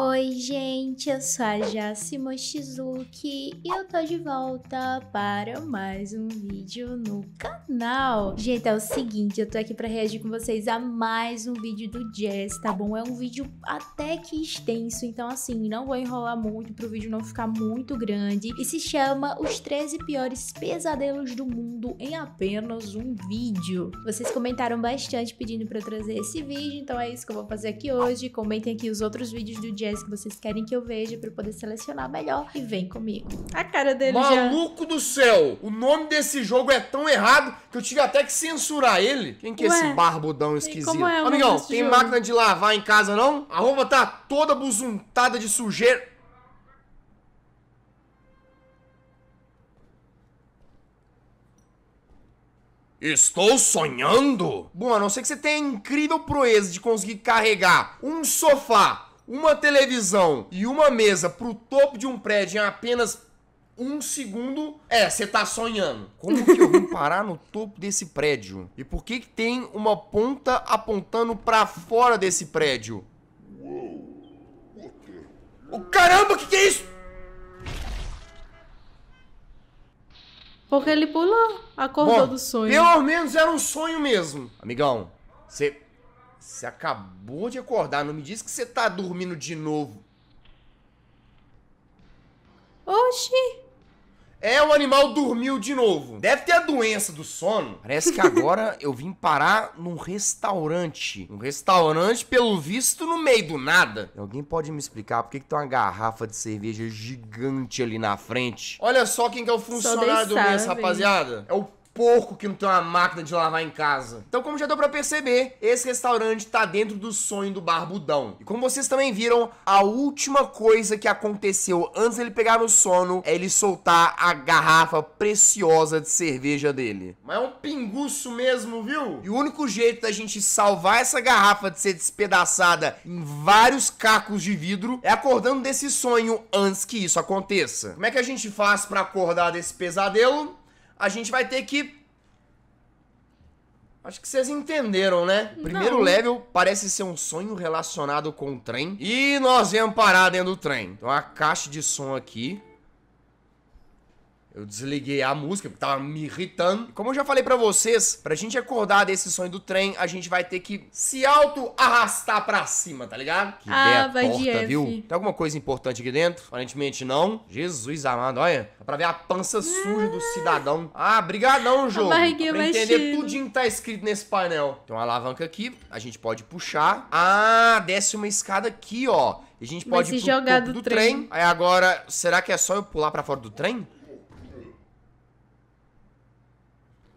Oi, gente, eu sou a Jaci Shizuki e eu tô de volta para mais um vídeo no canal. Gente, é o seguinte, eu tô aqui pra reagir com vocês a mais um vídeo do Jazz, tá bom? É um vídeo até que extenso, então assim, não vou enrolar muito pro vídeo não ficar muito grande. E se chama Os 13 Piores Pesadelos do Mundo em apenas um vídeo. Vocês comentaram bastante pedindo pra eu trazer esse vídeo, então é isso que eu vou fazer aqui hoje. Comentem aqui os outros vídeos do Jazz viés que vocês querem que eu veja para poder selecionar melhor e vem comigo. A cara dele Maluco já... do céu! O nome desse jogo é tão errado que eu tive até que censurar ele. Quem que Ué, é esse barbudão esquisito? é Amigão, tem jogo? máquina de lavar em casa não? A roupa tá toda buzuntada de sujeira. Estou sonhando? Bom, a não ser que você tenha incrível proeza de conseguir carregar um sofá uma televisão e uma mesa pro topo de um prédio em apenas um segundo, é, você tá sonhando. Como que eu vim parar no topo desse prédio? E por que que tem uma ponta apontando para fora desse prédio? Oh, caramba, o que que é isso? Porque ele pulou, acordou Bom, do sonho. Pelo menos era um sonho mesmo. Amigão, você você acabou de acordar, não me diz que você tá dormindo de novo. Oxi! É, o animal dormiu de novo. Deve ter a doença do sono. Parece que agora eu vim parar num restaurante. Um restaurante, pelo visto, no meio do nada. Alguém pode me explicar por que, que tem uma garrafa de cerveja gigante ali na frente? Olha só quem que é o funcionário do mês, rapaziada. É o porco que não tem uma máquina de lavar em casa. Então, como já deu para perceber, esse restaurante tá dentro do sonho do Barbudão. E como vocês também viram, a última coisa que aconteceu antes dele pegar no sono é ele soltar a garrafa preciosa de cerveja dele. Mas é um pinguço mesmo, viu? E o único jeito da gente salvar essa garrafa de ser despedaçada em vários cacos de vidro é acordando desse sonho antes que isso aconteça. Como é que a gente faz para acordar desse pesadelo? a gente vai ter que. Acho que vocês entenderam, né? Primeiro Não. level parece ser um sonho relacionado com o trem. E nós viemos parar dentro do trem. Então, a caixa de som aqui. Eu desliguei a música, porque tava me irritando. como eu já falei para vocês, pra gente acordar desse sonho do trem, a gente vai ter que se auto-arrastar pra cima, tá ligado? Que ah, ideia torta, viu? Tem alguma coisa importante aqui dentro? Aparentemente não. Jesus amado, olha. Dá pra ver a pança suja do ah. cidadão. Ah, brigadão, jogo. Pra entender tudinho que tá escrito nesse painel. Tem uma alavanca aqui, a gente pode puxar. Ah, desce uma escada aqui, ó. E a gente pode Vai se ir pro jogar do, do trem. trem. Aí agora, será que é só eu pular para fora do trem?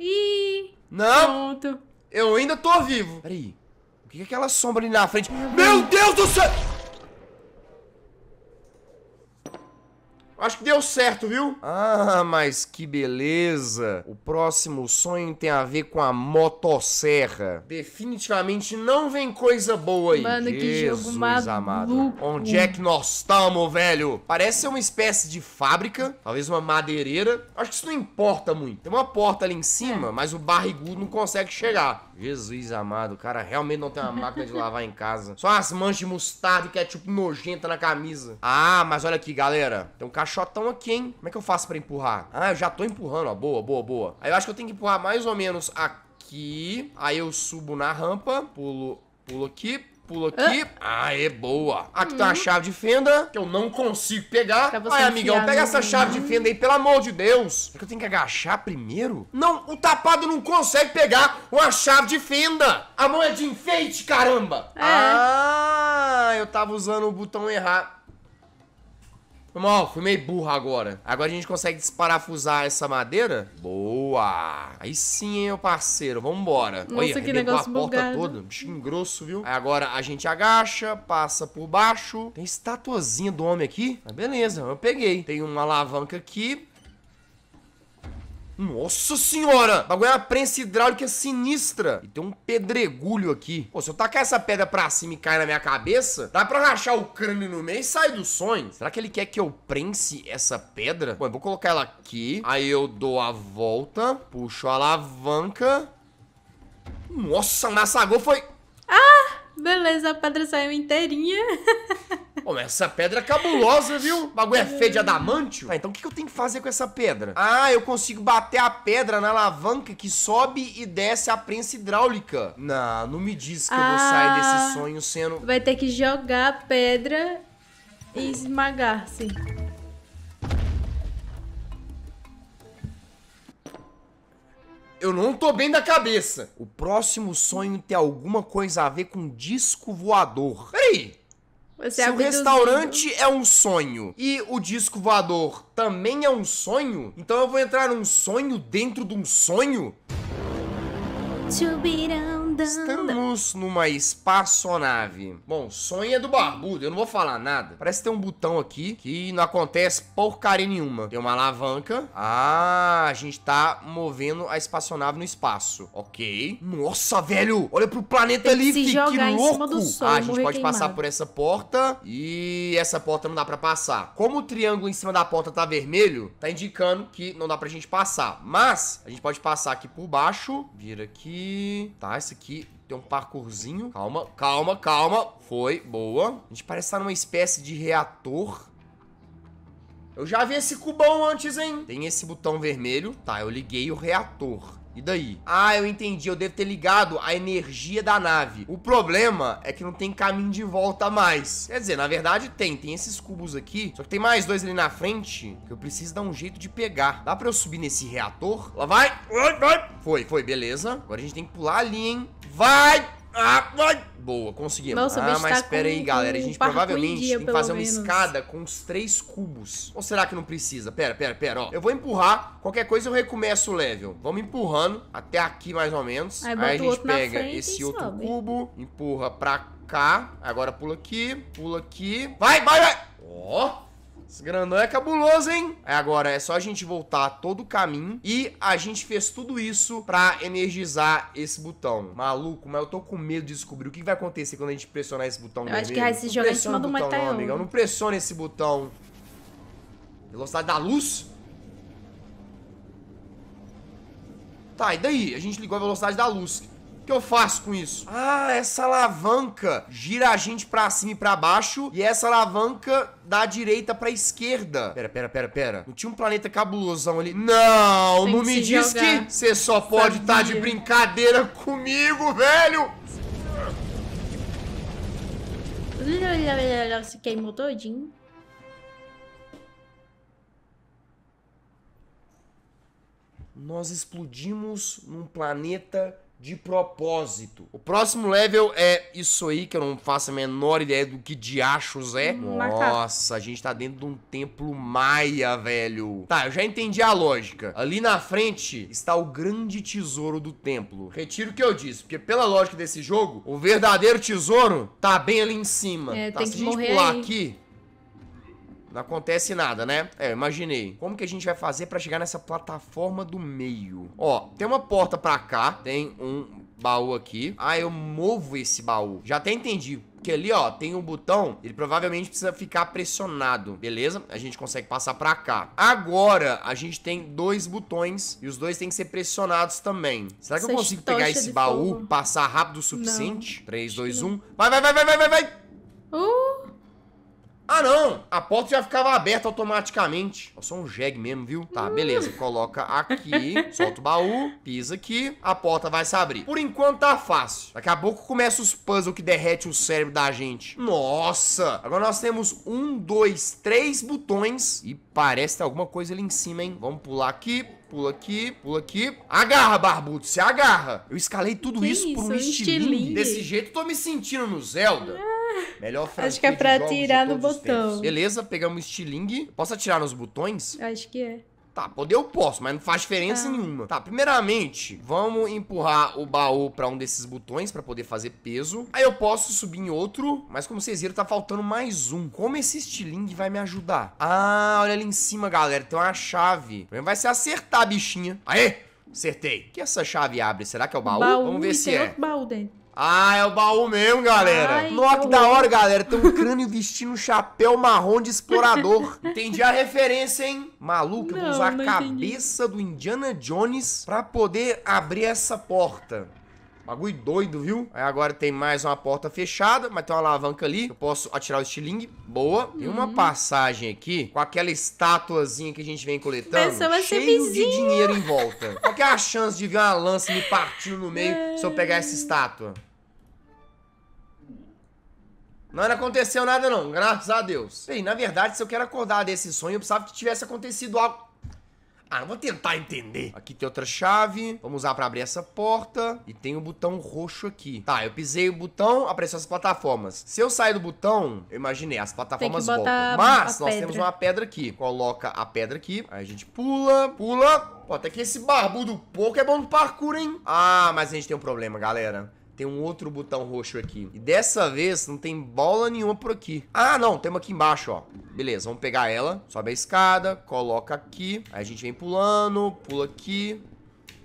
Ih! Não! Pronto. Eu ainda tô vivo. Peraí. O que é aquela sombra ali na frente? Meu Deus do céu! Acho que deu certo, viu? Ah, mas que beleza! O próximo sonho tem a ver com a motosserra. Definitivamente não vem coisa boa aí. Mano, Jesus que jogo maluco. amado. Onde é que nós estamos, velho? Parece ser uma espécie de fábrica, talvez uma madeireira. Acho que isso não importa muito. Tem uma porta ali em cima, é. mas o barrigudo não consegue chegar. Jesus amado, o cara realmente não tem uma máquina de lavar em casa. Só as manchas de mostarda que é tipo nojenta na camisa. Ah, mas olha aqui, galera. Tem um cachorro caixotão aqui, hein? Como é que eu faço pra empurrar? Ah, eu já tô empurrando, ó. Boa, boa, boa. Aí eu acho que eu tenho que empurrar mais ou menos aqui. Aí eu subo na rampa, pulo, pulo aqui, pulo aqui. Ah. é boa. Aqui hum. tem uma uhum. chave de fenda que eu não consigo pegar. Ai, amigão, pega essa chave de fenda aí, pelo amor de Deus. Será que eu tenho que agachar primeiro? Não, o tapado não consegue pegar uma chave de fenda. A mão é de enfeite, caramba. É. Ah, eu tava usando o botão errado. Foi mal, fui meio burro agora. Agora a gente consegue desparafusar essa madeira? Boa! Aí sim, hein, meu parceiro. Vambora. Nossa, Olha, que negócio a porta toda. Bichinho grosso, viu? Aí agora a gente agacha, passa por baixo. Tem estatuazinha do homem aqui. Ah, beleza, eu peguei. Tem uma alavanca aqui. Nossa senhora! O bagulho é uma prensa hidráulica sinistra. E tem um pedregulho aqui. Pô, se eu tacar essa pedra pra cima e cair na minha cabeça, dá pra rachar o crânio no meio e sair do sonho. Será que ele quer que eu prense essa pedra? Bom, eu vou colocar ela aqui. Aí eu dou a volta, puxo a alavanca. Nossa, massagou, foi... Ah! Beleza, a pedra saiu inteirinha. mas essa pedra é cabulosa, viu? O bagulho é feio de hum. adamantio. Tá, então o que eu tenho que fazer com essa pedra? Ah, eu consigo bater a pedra na alavanca que sobe e desce a prensa hidráulica. Não, não me diz que ah, eu vou sair ah, desse sonho sendo... Vai ter que jogar a pedra e esmagar-se. eu não tô bem da cabeça. O próximo sonho tem alguma coisa a ver com disco voador. Peraí. Você Se é o restaurante é um sonho e o disco voador também é um sonho, então eu vou entrar num sonho dentro de um sonho? Chubirão. Estamos numa espaçonave. Bom, sonha é do barbudo, eu não vou falar nada. Parece ter um botão aqui que não acontece porcaria nenhuma. Tem uma alavanca. Ah, a gente tá movendo a espaçonave no espaço. Ok. Nossa, velho! Olha pro planeta Tem ali, que, que, que louco! Sol, ah, a gente pode queimado. passar por essa porta e essa porta não dá pra passar. Como o triângulo em cima da porta tá vermelho, tá indicando que não dá pra gente passar. Mas a gente pode passar aqui por baixo. Vira aqui. Tá, isso aqui aqui. Tem um parkourzinho. Calma, calma, calma. Foi, boa. A gente parece estar numa espécie de reator. Eu já vi esse cubão antes, hein? Tem esse botão vermelho. Tá, eu liguei o reator. E daí? Ah, eu entendi. Eu devo ter ligado a energia da nave. O problema é que não tem caminho de volta mais. Quer dizer, na verdade tem. Tem esses cubos aqui. Só que tem mais dois ali na frente que eu preciso dar um jeito de pegar. Dá pra eu subir nesse reator? Lá vai. Foi, foi. Beleza. Agora a gente tem que pular ali, hein? Vai! Ah, Boa, conseguimos. Nossa, ah, mas tá pera aí, galera. A gente provavelmente dia, tem que fazer menos. uma escada com os três cubos. Ou será que não precisa? Pera, pera, pera, ó. Eu vou empurrar. Qualquer coisa eu recomeço o level. Vamos empurrando até aqui, mais ou menos. Aí, aí a gente pega esse outro sobe. cubo, empurra pra cá. Agora pula aqui, pula aqui. Vai, vai, vai! Ó! Esse grandão é cabuloso, hein? É, agora é só a gente voltar todo o caminho e a gente fez tudo isso pra energizar esse botão. Maluco, mas eu tô com medo de descobrir o que vai acontecer quando a gente pressionar esse botão. Eu acho que vai se jogar em cima do botão, não, Eu Não pressiona esse botão. Velocidade da luz? Tá, e daí? A gente ligou a velocidade da luz. O que eu faço com isso? Ah, essa alavanca gira a gente pra cima e pra baixo. E essa alavanca dá direita pra esquerda. Pera, pera, pera, pera. Não tinha um planeta cabulosão ali? Não, Tem não me diz jogar. que você só pode estar tá de brincadeira comigo, velho. Se queimou todinho. Nós explodimos num planeta de propósito. O próximo level é isso aí, que eu não faço a menor ideia do que diachos é. Hum, Nossa, a gente tá dentro de um templo maia, velho. Tá, eu já entendi a lógica. Ali na frente está o grande tesouro do templo. Retiro o que eu disse, porque pela lógica desse jogo, o verdadeiro tesouro tá bem ali em cima. É, tá, tem se que a gente morrer pular aí. aqui, não acontece nada, né? É, imaginei. Como que a gente vai fazer para chegar nessa plataforma do meio? Ó, tem uma porta para cá, tem um baú aqui. Ah, eu movo esse baú. Já até entendi. Porque ali, ó, tem um botão, ele provavelmente precisa ficar pressionado, beleza? A gente consegue passar pra cá. Agora, a gente tem dois botões e os dois têm que ser pressionados também. Será que Essa eu consigo pegar esse baú, fogo. passar rápido o suficiente? Não. 3, 2, 1. Vai, vai, vai, vai, vai, vai, vai! Uh! Ah, não! A porta já ficava aberta automaticamente. Só um jegue mesmo, viu? Tá, beleza. Coloca aqui, solta o baú, pisa aqui, a porta vai se abrir. Por enquanto tá fácil. Daqui a pouco começa os puzzles que derrete o cérebro da gente. Nossa! Agora nós temos um, dois, três botões e parece ter alguma coisa ali em cima, hein? Vamos pular aqui, pula aqui, pula aqui. Agarra, barbudo, se agarra. Eu escalei tudo isso, isso por um estilingue. Desse jeito eu tô me sentindo no Zelda. Ah. Melhor franquia Acho que é pra atirar no botão. Beleza, pegamos o estilingue. Posso atirar nos botões? Acho que é. Tá, poder eu posso, mas não faz diferença ah. nenhuma. Tá, primeiramente, vamos empurrar o baú pra um desses botões pra poder fazer peso. Aí eu posso subir em outro, mas como vocês viram, tá faltando mais um. Como esse estilingue vai me ajudar? Ah, olha ali em cima, galera, tem uma chave. Vai ser acertar a bichinha. Aê, acertei. O que essa chave abre? Será que é o baú? baú vamos ver se é. Baú dentro. Ah, é o baú mesmo, galera. Ai, Nossa, que, da hora, galera. Tem um crânio vestindo um chapéu marrom de explorador. Entendi a referência, hein? Maluco, eu vou usar a cabeça entendi. do Indiana Jones pra poder abrir essa porta. Bagulho doido, viu? Aí agora tem mais uma porta fechada, mas tem uma alavanca ali. Eu posso atirar o estilingue. Boa. Tem uhum. uma passagem aqui com aquela estatuazinha que a gente vem coletando. Pessoa cheio de dinheiro em volta. Qual que é a chance de ver uma lança me partindo no meio é. se eu pegar essa estátua? Não aconteceu nada não, graças a Deus. Bem, na verdade, se eu quero acordar desse sonho, eu precisava que tivesse acontecido algo... Ah, vou tentar entender. Aqui tem outra chave. Vamos usar pra abrir essa porta. E tem o um botão roxo aqui. Tá, eu pisei o botão, apareceu as plataformas. Se eu sair do botão, eu imaginei, as plataformas voltam. Mas nós pedra. temos uma pedra aqui. Coloca a pedra aqui. Aí a gente pula, pula. Pô, até que esse barbudo pouco é bom no parkour, hein? Ah, mas a gente tem um problema, galera. Tem um outro botão roxo aqui. E dessa vez não tem bola nenhuma por aqui. Ah, não, tem uma aqui embaixo, ó. Beleza, vamos pegar ela. Sobe a escada, coloca aqui. Aí a gente vem pulando, pula aqui,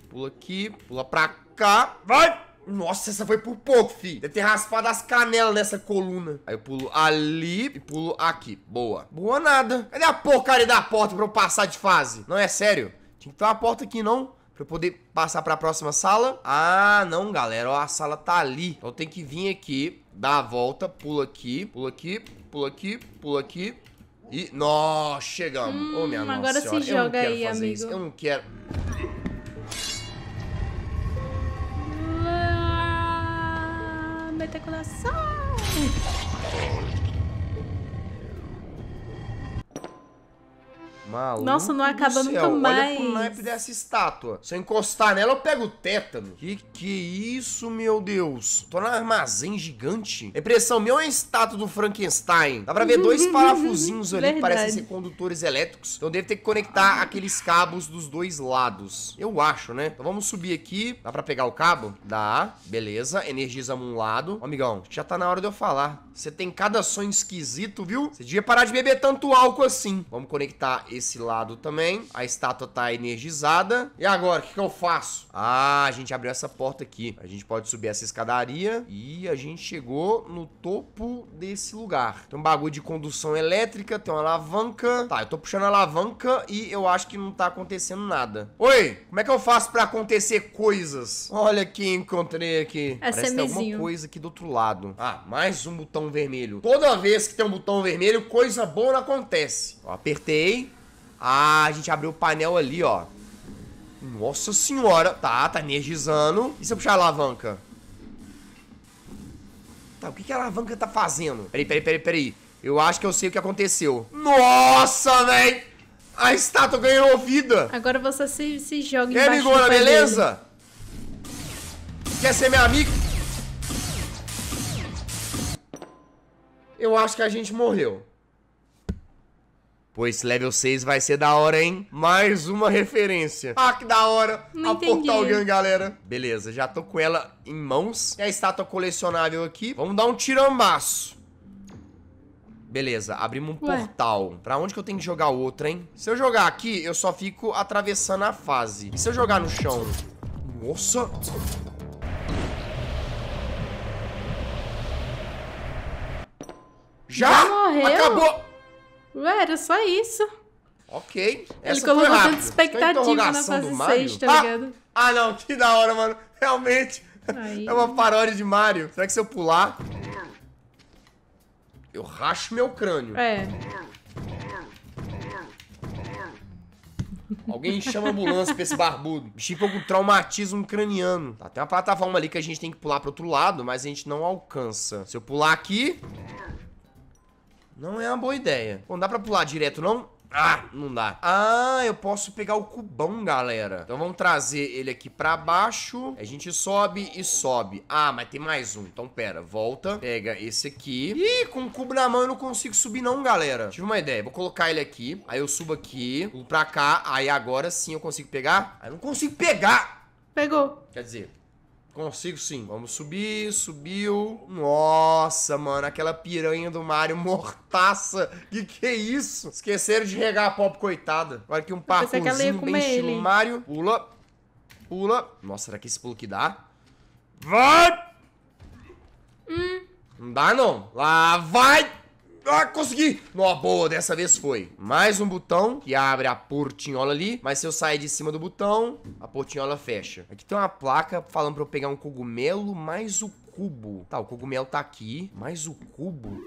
pula aqui, pula pra cá. Vai! Nossa, essa foi por pouco, fi. Deve ter raspado as canelas nessa coluna. Aí eu pulo ali e pulo aqui. Boa. Boa nada. Cadê a porcaria da porta pra eu passar de fase? Não, é sério. Tinha que ter uma porta aqui, não? Pra eu poder passar pra próxima sala? Ah, não, galera. Ó, a sala tá ali. Então tem que vir aqui, dar a volta, pula aqui, pula aqui, pula aqui, pula aqui. E nossa, chegamos. Hum, minha agora nossa Agora se joga aí, amigo. Isso. Eu não quero. Ah, metacoração! Maluco Nossa, não acaba nunca mais. Olha pro naipe dessa estátua. Se eu encostar nela, eu pego o tétano. Que que é isso, meu Deus? Tô num armazém gigante. A impressão minha é uma estátua do Frankenstein. Dá pra ver dois parafusinhos ali que parecem ser condutores elétricos. Então deve ter que conectar ah. aqueles cabos dos dois lados. Eu acho, né? Então vamos subir aqui. Dá pra pegar o cabo? Dá. Beleza. Energizamos um lado. amigão, já tá na hora de eu falar. Você tem cada sonho esquisito, viu? Você devia parar de beber tanto álcool assim. Vamos conectar esse lado também. A estátua tá energizada. E agora, o que, que eu faço? Ah, a gente abriu essa porta aqui. A gente pode subir essa escadaria. E a gente chegou no topo desse lugar. Tem um bagulho de condução elétrica, tem uma alavanca. Tá, eu tô puxando a alavanca e eu acho que não tá acontecendo nada. Oi, como é que eu faço pra acontecer coisas? Olha que encontrei aqui. Essa é Parece é que tem alguma coisa aqui do outro lado. Ah, mais um botão vermelho. Toda vez que tem um botão vermelho, coisa boa não acontece. Eu apertei. Ah, a gente abriu o painel ali, ó. Nossa senhora. Tá, tá energizando. E se eu puxar a alavanca? Tá, o que, que a alavanca tá fazendo? Peraí, peraí, peraí, peraí. Eu acho que eu sei o que aconteceu. Nossa, véi! A estátua ganhou vida! Agora você se, se joga Quer embaixo amigona, do beleza? Dele. Quer ser minha amiga? Eu acho que a gente morreu. Pois level 6 vai ser da hora, hein? Mais uma referência. Ah, que da hora! Não a entendi. Portal Gun, galera. Beleza, já tô com ela em mãos. E a estátua colecionável aqui. Vamos dar um tirambaço. Beleza, abrimos um Ué. portal. Pra onde que eu tenho que jogar outra, hein? Se eu jogar aqui, eu só fico atravessando a fase. E se eu jogar no chão? Nossa! Já? Já morreu? Acabou! Era só isso. Ok. Ele colocou tanta é expectativa na fase 6, tá ah! ligado? Ah, ah, não, que da hora, mano. Realmente. Aí. É uma paródia de Mario. Será que se eu pular. Eu racho meu crânio. É. Alguém chama a ambulância pra esse barbudo. O bichinho com traumatismo craniano. Tá, tem uma plataforma ali que a gente tem que pular pro outro lado, mas a gente não alcança. Se eu pular aqui. Não é uma boa ideia. Bom, dá pra pular direto, não? Ah, não dá. Ah, eu posso pegar o cubão, galera. Então vamos trazer ele aqui pra baixo. A gente sobe e sobe. Ah, mas tem mais um. Então pera, volta. Pega esse aqui. Ih, com o cubo na mão eu não consigo subir não, galera. Tive uma ideia. Vou colocar ele aqui. Aí eu subo aqui. Pulo pra cá. Aí agora sim eu consigo pegar. Aí eu não consigo pegar. Pegou. Quer dizer, Consigo sim. Vamos subir, subiu. Nossa, mano, aquela piranha do Mario mortaça. Que que é isso? Esqueceram de regar a pop, coitada. Agora aqui um parkourzinho bem estilo ele. Mario. Pula, pula. Nossa, será que esse pulo que dá? Vai! Hum. Não dá não. Lá vai! Ah, consegui! Uma boa, dessa vez foi. Mais um botão que abre a portinhola ali. Mas se eu sair de cima do botão, a portinhola fecha. Aqui tem uma placa falando pra eu pegar um cogumelo mais o cubo. Tá, o cogumelo tá aqui. Mais o cubo...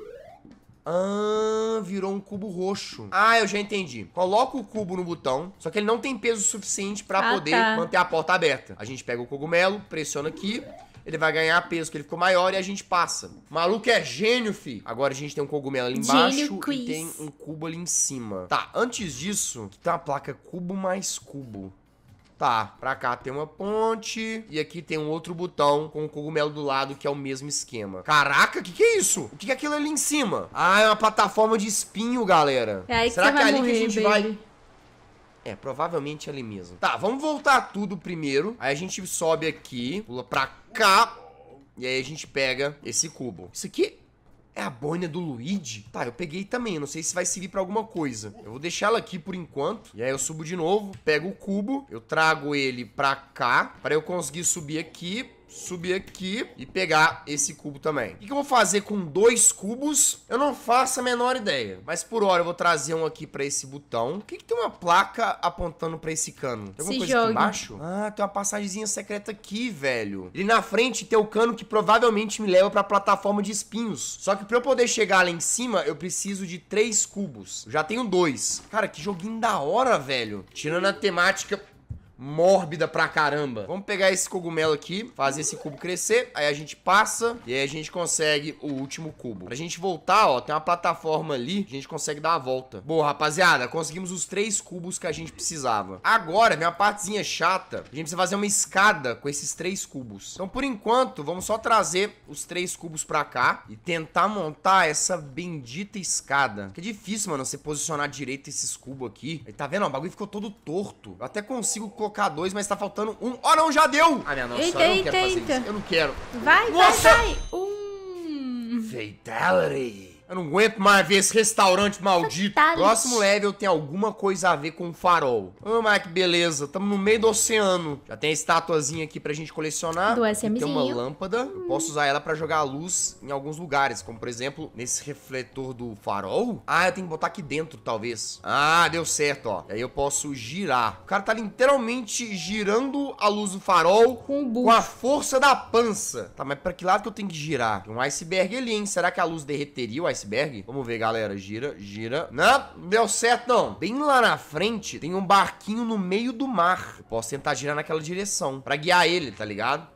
Ah, virou um cubo roxo. Ah, eu já entendi. Coloca o cubo no botão, só que ele não tem peso suficiente para ah, poder tá. manter a porta aberta. A gente pega o cogumelo, pressiona aqui ele vai ganhar peso, que ele ficou maior e a gente passa. maluco é gênio, fi. Agora a gente tem um cogumelo ali embaixo e tem um cubo ali em cima. Tá, antes disso, aqui tem uma placa cubo mais cubo. Tá, pra cá tem uma ponte. E aqui tem um outro botão com o cogumelo do lado, que é o mesmo esquema. Caraca, o que, que é isso? O que, que é aquilo ali em cima? Ah, é uma plataforma de espinho, galera. É aí que Será que, é ali morrer, que a gente baby. vai é, provavelmente ali mesmo. Tá, vamos voltar tudo primeiro. Aí a gente sobe aqui, pula pra cá. E aí a gente pega esse cubo. Isso aqui é a boina do Luigi? Tá, eu peguei também. Não sei se vai servir pra alguma coisa. Eu vou deixar ela aqui por enquanto. E aí eu subo de novo, pego o cubo, eu trago ele pra cá. Pra eu conseguir subir aqui subir aqui e pegar esse cubo também. O que eu vou fazer com dois cubos? Eu não faço a menor ideia. Mas por hora eu vou trazer um aqui pra esse botão. O que, que tem uma placa apontando pra esse cano? Tem alguma Se coisa jogue. aqui embaixo? Ah, tem uma passagemzinha secreta aqui, velho. E na frente tem o cano que provavelmente me leva pra plataforma de espinhos. Só que pra eu poder chegar lá em cima, eu preciso de três cubos. Eu já tenho dois. Cara, que joguinho da hora, velho. Tirando a temática mórbida pra caramba. Vamos pegar esse cogumelo aqui, fazer esse cubo crescer, aí a gente passa e aí a gente consegue o último cubo. Pra gente voltar, ó, tem uma plataforma ali, a gente consegue dar a volta. Boa, rapaziada, conseguimos os três cubos que a gente precisava. Agora, vem a partezinha chata, a gente precisa fazer uma escada com esses três cubos. Então, por enquanto, vamos só trazer os três cubos pra cá e tentar montar essa bendita escada. Que é difícil, mano, você posicionar direito esses cubos aqui. Aí, tá vendo? O bagulho ficou todo torto. Eu até consigo colocar colocar dois, mas tá faltando um. oh, não, já deu! Ah, minha nossa, eita, eu não eita, quero eita. fazer isso. Eu não quero. Vai, nossa. vai, vai. Um... Fatality. Eu não aguento mais ver esse restaurante maldito. Fatality. Tá Próximo level tem alguma coisa a ver com o farol. Ah, oh, mas que beleza. Tamo no meio do oceano. Já tem a estatuazinha aqui pra gente colecionar. Do SMzinho. Tem uma lâmpada. Hum. Posso usar ela pra jogar a luz em alguns lugares. Como, por exemplo, nesse refletor do farol. Ah, eu tenho que botar aqui dentro, talvez. Ah, deu certo, ó. E aí eu posso girar. O cara tá literalmente girando a luz do farol com, com a força da pança. Tá, mas pra que lado que eu tenho que girar? Tem um iceberg ali, hein? Será que a luz derreteria o iceberg? iceberg. Vamos ver, galera. Gira, gira. Não, não deu certo, não. Bem lá na frente tem um barquinho no meio do mar. Eu posso tentar girar naquela direção pra guiar ele, tá ligado?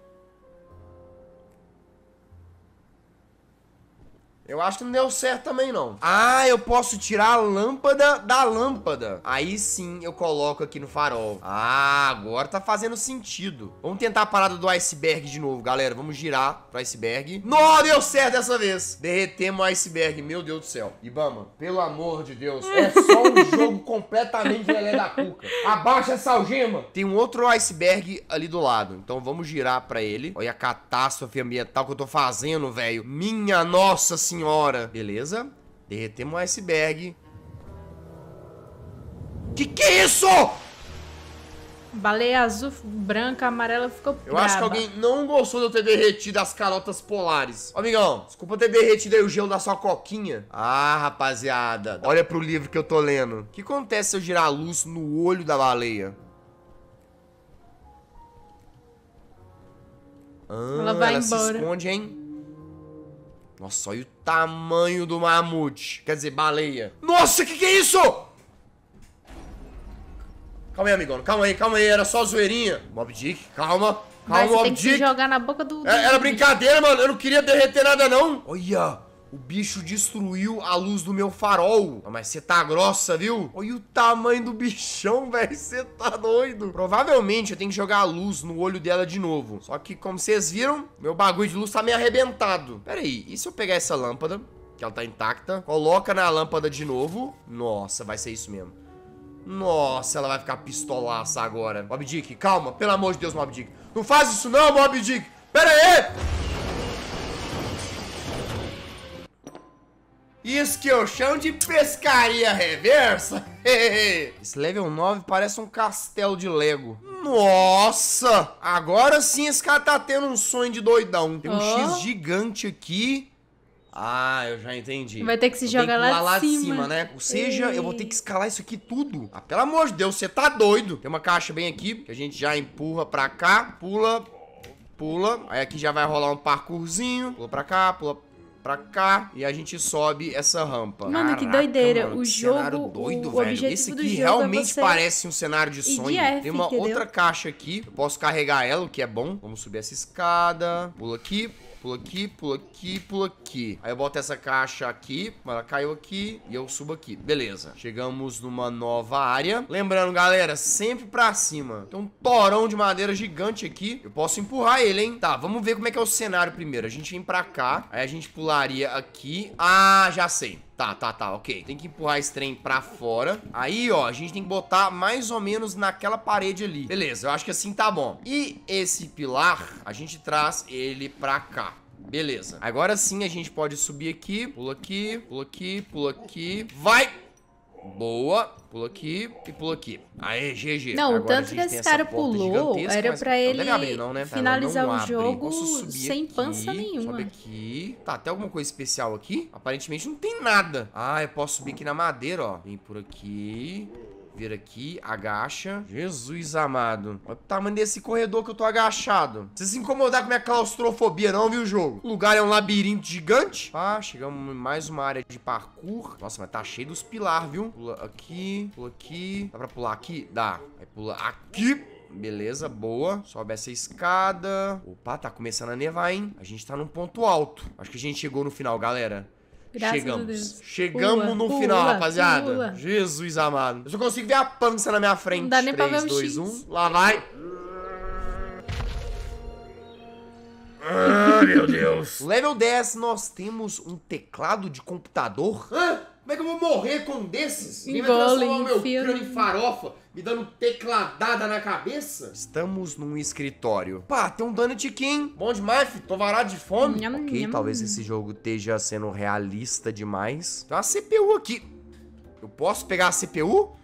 Eu acho que não deu certo também, não. Ah, eu posso tirar a lâmpada da lâmpada. Aí sim eu coloco aqui no farol. Ah, agora tá fazendo sentido. Vamos tentar a parada do iceberg de novo, galera. Vamos girar pro iceberg. Não, deu certo dessa vez. Derretemos o iceberg, meu Deus do céu. Ibama, pelo amor de Deus, é só um jogo completamente lelé da cuca. Abaixa essa algema. Tem um outro iceberg ali do lado. Então vamos girar pra ele. Olha a catástrofe ambiental que eu tô fazendo, velho. Minha nossa senhora senhora. Beleza. Derretemos um iceberg. Que que é isso? Baleia azul, branca, amarela ficou Eu acho que alguém não gostou de eu ter derretido as carotas polares. amigão, desculpa ter derretido aí o gelo da sua coquinha. Ah, rapaziada, olha pro livro que eu tô lendo. O que acontece se eu girar a luz no olho da baleia? Ah, ela vai ela embora. se esconde, hein? Nossa, olha o tamanho do mamute. Quer dizer, baleia. Nossa, que que é isso? Calma aí, amigão. Calma aí, calma aí. Era só zoeirinha. Mob Dick, calma. Calma, Mob Dick. jogar na boca do... É, era brincadeira, mano. Eu não queria derreter nada, não. Olha. O bicho destruiu a luz do meu farol. mas você tá grossa, viu? Olha o tamanho do bichão, velho. Você tá doido. Provavelmente eu tenho que jogar a luz no olho dela de novo. Só que, como vocês viram, meu bagulho de luz tá meio arrebentado. Pera aí, e se eu pegar essa lâmpada, que ela tá intacta, coloca na lâmpada de novo? Nossa, vai ser isso mesmo. Nossa, ela vai ficar pistolaça agora. Mob Dick, calma, pelo amor de Deus, Mob Dick. Não faz isso não, Mob Dick. Pera aí! Isso que eu chamo de pescaria reversa. Esse level 9 parece um castelo de Lego. Nossa! Agora sim esse cara tá tendo um sonho de doidão. Tem um oh. X gigante aqui. Ah, eu já entendi. Vai ter que se jogar lá, lá de cima. cima. né? Ou seja, Ei. eu vou ter que escalar isso aqui tudo. Ah, pelo amor de Deus, você tá doido. Tem uma caixa bem aqui, que a gente já empurra pra cá, pula, pula. Aí aqui já vai rolar um parkourzinho. Pula pra cá, pula pra cá e a gente sobe essa rampa. Mano, Caraca, que doideira. Mano, o jogo. Cenário doido, o velho. Esse aqui é realmente é você... parece um cenário de sonho. De F, Tem uma entendeu? outra caixa aqui. Eu posso carregar ela, o que é bom. Vamos subir essa escada. Pula aqui. Pula aqui, pula aqui, pula aqui. Aí eu boto essa caixa aqui, ela caiu aqui e eu subo aqui. Beleza. Chegamos numa nova área. Lembrando, galera, sempre pra cima. Tem um torão de madeira gigante aqui. Eu posso empurrar ele, hein? Tá, vamos ver como é que é o cenário primeiro. A gente vem pra cá, aí a gente pularia aqui. Ah, já sei. Tá, tá, tá, ok. Tem que empurrar esse trem pra fora. Aí, ó, a gente tem que botar mais ou menos naquela parede ali. Beleza, eu acho que assim tá bom. E esse pilar, a gente traz ele pra cá. Beleza. Agora sim a gente pode subir aqui. Pula aqui, pula aqui, pula aqui. Vai! Boa. Pula aqui e pula aqui. Aê, GG. Não, Agora, tanto que esse cara pulou era pra ele não abrir, não, né? finalizar o jogo sem aqui, pança nenhuma. Sobe aqui. Tá, tem alguma coisa especial aqui? Aparentemente não tem nada. Ah, eu posso subir aqui na madeira, ó. Vem por aqui. Vira aqui, agacha. Jesus amado. Olha o tamanho desse corredor que eu tô agachado. Você se incomodar com minha claustrofobia não, viu, jogo? O lugar é um labirinto gigante. Ah, chegamos em mais uma área de parkour. Nossa, mas tá cheio dos pilar, viu? Pula aqui, pula aqui. Dá pra pular aqui? Dá. Aí pula aqui. Beleza, boa. Sobe essa escada. Opa, tá começando a nevar, hein? A gente tá num ponto alto. Acho que a gente chegou no final, galera. Graças Chegamos. Chegamos pula, no pula, final, rapaziada. Pula. Jesus amado. Eu só consigo ver a pança na minha frente. Não dá nem 3, pra ver 2, 1. Lá vai. Ah, meu Deus. Level 10, nós temos um teclado de computador. Hã? Como é que eu vou morrer com um desses? me vai transformar o meu crânio em farofa, me dando tecladada na cabeça? Estamos num escritório. Pá, tem um dano de King. Bom demais, filho. Tô varado de fome. Nham, ok, nham. talvez esse jogo esteja sendo realista demais. Tem uma CPU aqui. Eu posso pegar a CPU?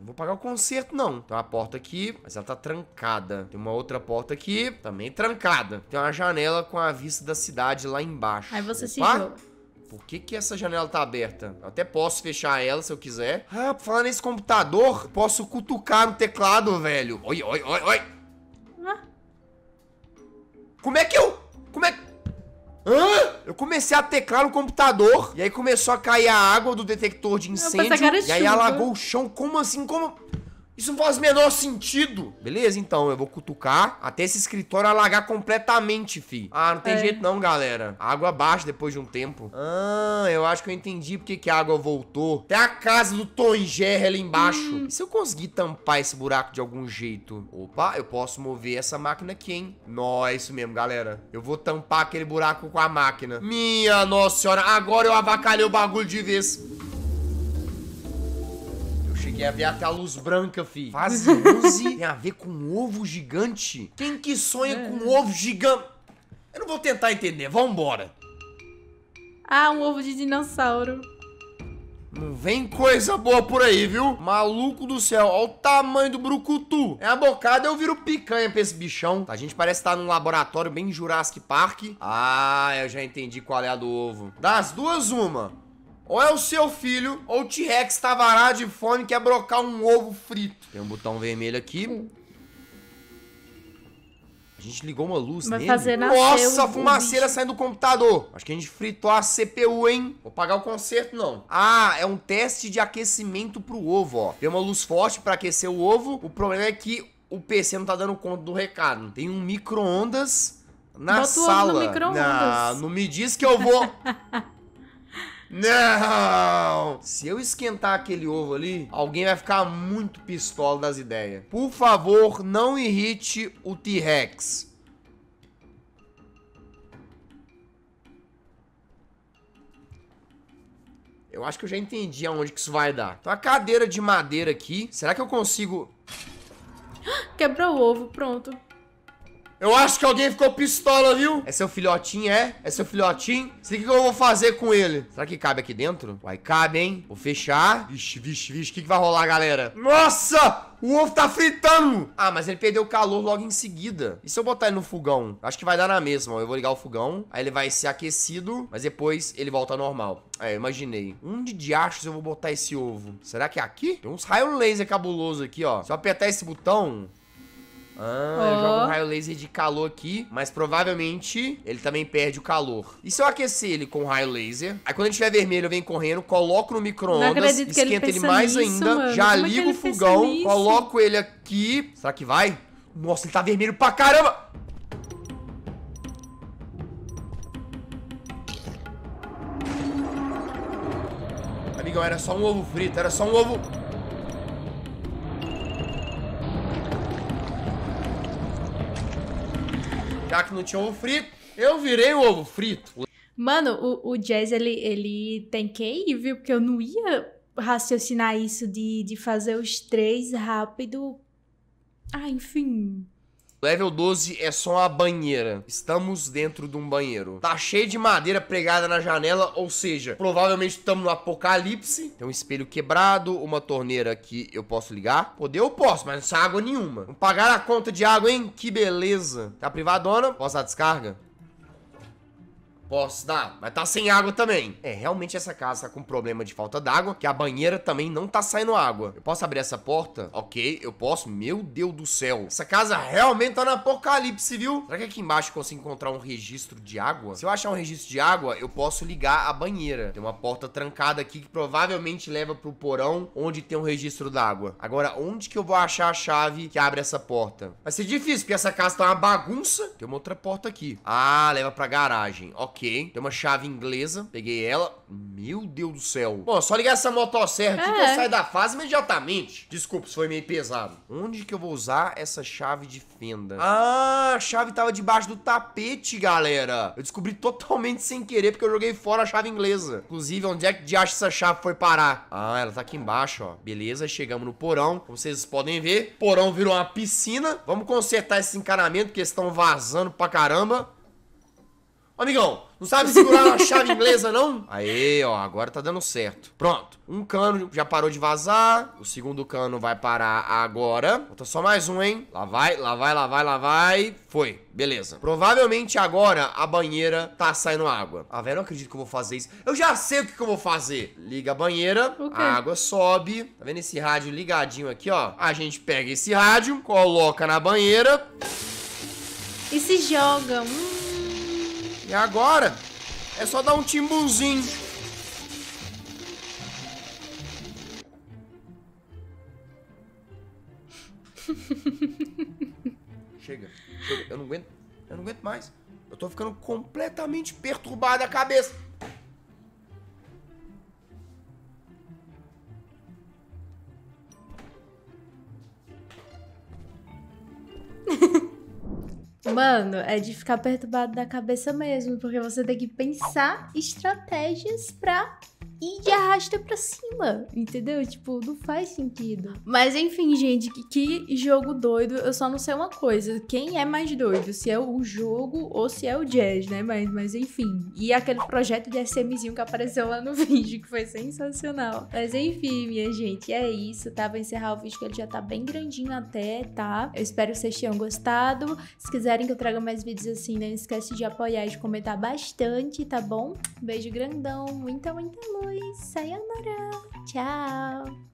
Não vou pagar o conserto, não. Tem uma porta aqui, mas ela tá trancada. Tem uma outra porta aqui, também trancada. Tem uma janela com a vista da cidade lá embaixo. Aí você Opa. se joga. Por que que essa janela tá aberta? Eu até posso fechar ela se eu quiser. Ah, pra falar nesse computador, posso cutucar no teclado, velho. Oi, oi, oi, oi. Como é que eu... Como é que... Hã? Eu comecei a teclar no computador E aí começou a cair a água do detector de incêndio E aí alagou o chão Como assim? Como... Isso não faz o menor sentido. Beleza, então, eu vou cutucar até esse escritório alagar completamente, fi. Ah, não tem é. jeito não, galera. água baixa depois de um tempo. Ah, eu acho que eu entendi porque que a água voltou. Até a casa do Tom Jerry ali embaixo. Hum. E se eu conseguir tampar esse buraco de algum jeito? Opa, eu posso mover essa máquina aqui, hein? Nó, é isso mesmo, galera. Eu vou tampar aquele buraco com a máquina. Minha nossa senhora, agora eu avacalhei o bagulho de vez. Tem a ver até a luz branca, fi. Fase 11 tem a ver com ovo gigante? Quem que sonha é. com ovo gigante? Eu não vou tentar entender, vambora. Ah, um ovo de dinossauro. Não vem coisa boa por aí, viu? Maluco do céu, olha o tamanho do brucutu. É a bocada, eu viro picanha pra esse bichão. A gente parece estar tá num laboratório bem Jurassic Park. Ah, eu já entendi qual é a do ovo. Das duas, uma. Ou é o seu filho, ou o T-Rex tá varado de fome quer brocar um ovo frito. Tem um botão vermelho aqui. A gente ligou uma luz Vai nele. Fazer Nossa, a fumaceira saindo do computador. Acho que a gente fritou a CPU, hein? Vou pagar o conserto, não. Ah, é um teste de aquecimento pro ovo, ó. Tem uma luz forte para aquecer o ovo. O problema é que o PC não tá dando conta do recado. Tem um micro-ondas na Bota sala. Ovo no micro-ondas. Não, não me diz que eu vou... Não! Se eu esquentar aquele ovo ali, alguém vai ficar muito pistola das ideias. Por favor, não irrite o T-Rex. Eu acho que eu já entendi aonde que isso vai dar. Então, a cadeira de madeira aqui. Será que eu consigo... Quebrou o ovo, pronto. Eu acho que alguém ficou pistola, viu? É seu filhotinho, é? É seu filhotinho? Sei o que eu vou fazer com ele. Será que cabe aqui dentro? Vai, cabe, hein? Vou fechar. Vixe, vixe, vixe. O que, que vai rolar, galera? Nossa! O ovo tá fritando! Ah, mas ele perdeu o calor logo em seguida. E se eu botar ele no fogão? Acho que vai dar na mesma. Eu vou ligar o fogão, aí ele vai ser aquecido, mas depois ele volta ao normal. É, imaginei. Onde de achos eu vou botar esse ovo? Será que é aqui? Tem uns raios laser cabuloso aqui, ó. Se eu apertar esse botão, ah, oh. joga jogo um raio laser de calor aqui, mas provavelmente ele também perde o calor. E se eu aquecer ele com raio laser? Aí quando ele estiver vermelho, eu venho correndo, coloco no micro-ondas, esquenta ele, ele mais nisso, ainda, mano. já Como é ligo o fogão, coloco ele aqui. Será que vai? Nossa, ele tá vermelho pra caramba! Amigão, era só um ovo frito, era só um ovo... Já que não tinha ovo frito, eu virei o ovo frito. Mano, o, o Jazz, ele, ele tem ir, viu? Porque eu não ia raciocinar isso de, de fazer os três rápido. Ah, enfim. Level 12 é só uma banheira. Estamos dentro de um banheiro. Tá cheio de madeira pregada na janela, ou seja, provavelmente estamos no apocalipse. Tem um espelho quebrado, uma torneira que eu posso ligar. Poder eu posso, mas não sai água nenhuma. Não pagar a conta de água, hein? Que beleza. Tá privadona? Posso dar descarga? Posso dar, mas tá sem água também. É, realmente essa casa tá com problema de falta d'água, que a banheira também não tá saindo água. Eu posso abrir essa porta? Ok, eu posso. Meu Deus do céu. Essa casa realmente tá no apocalipse, viu? Será que aqui embaixo eu consigo encontrar um registro de água? Se eu achar um registro de água, eu posso ligar a banheira. Tem uma porta trancada aqui que provavelmente leva pro porão onde tem um registro d'água. Agora, onde que eu vou achar a chave que abre essa porta? Vai ser difícil, porque essa casa tá uma bagunça. Tem uma outra porta aqui. Ah, leva pra garagem. Ok. Ok. Tem uma chave inglesa. Peguei ela. Meu Deus do céu. Bom, só ligar essa motosserra aqui é. que eu saio da fase imediatamente. Desculpa, isso foi meio pesado. Onde que eu vou usar essa chave de fenda? Ah, a chave tava debaixo do tapete, galera. Eu descobri totalmente sem querer, porque eu joguei fora a chave inglesa. Inclusive, onde é que de acha essa chave foi parar? Ah, ela tá aqui embaixo, ó. Beleza, chegamos no porão. Como vocês podem ver, porão virou uma piscina. Vamos consertar esse encanamento, que eles estão vazando pra caramba. Amigão, não sabe segurar uma chave inglesa, não? Aí, ó, agora tá dando certo. Pronto. Um cano já parou de vazar. O segundo cano vai parar agora. Falta só mais um, hein? Lá vai, lá vai, lá vai, lá vai. Foi. Beleza. Provavelmente agora a banheira tá saindo água. Ah, velho, eu não acredito que eu vou fazer isso. Eu já sei o que, que eu vou fazer. Liga a banheira, okay. a água sobe. Tá vendo esse rádio ligadinho aqui, ó? A gente pega esse rádio, coloca na banheira. E se joga. Hum. E é agora é só dar um timbunzinho. chega, chega, eu não aguento, eu não aguento mais. Eu tô ficando completamente perturbado a cabeça. Mano, é de ficar perturbado da cabeça mesmo, porque você tem que pensar estratégias pra e arrasta pra cima, entendeu? Tipo, não faz sentido. Mas enfim, gente, que, que, jogo doido. Eu só não sei uma coisa: quem é mais doido? Se é o jogo ou se é o jazz, né? Mas, mas enfim. E aquele projeto de SMzinho que apareceu lá no vídeo, que foi sensacional. Mas enfim, minha gente, é isso. Tá? Vou encerrar o vídeo que ele já tá bem grandinho até, tá? Eu espero que vocês tenham gostado. Se quiserem que eu traga mais vídeos assim, não esquece de apoiar e de comentar bastante, tá bom? Beijo grandão, muita, muita luz depois. Sayonara. Tchau.